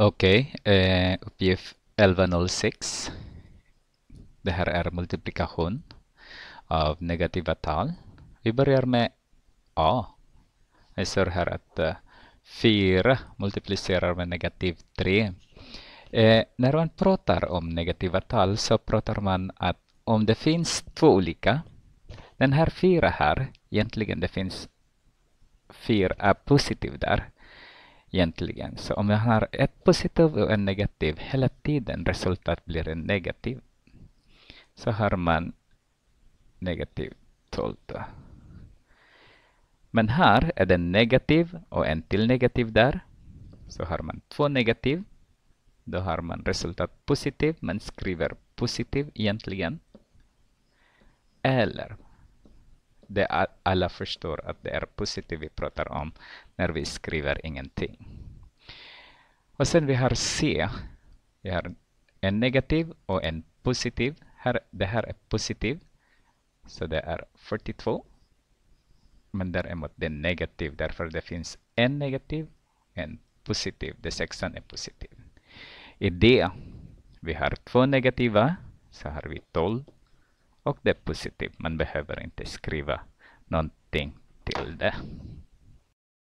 Okej, okay, eh, uppgift 1106. Det här är multiplikation av negativa tal. Vi börjar med A. Jag ser här att 4 eh, multiplicerar med negativ 3. Eh, när man pratar om negativa tal så pratar man att om det finns två olika, den här 4 här, egentligen det finns 4 är positiv där egentligen. Så om jag har ett positivt och en negativ hela tiden, resultat blir en negativ. Så har man negativ tolta. Men här är det negativ och en till negativ där. Så har man två negativ. Då har man resultat positiv. Man skriver positiv egentligen. Eller det alla förstår att det är positivt vi pratar om när vi skriver ingenting. Och sen vi har C. Vi har en negativ och en positiv. Här, det här är positiv. Så det är 42. Men däremot det är negativ därför det finns en negativ och en positiv. Det sexan är positiv. I D vi har två negativa så har vi 12 och det är positivt. Man behöver inte skriva någonting till det.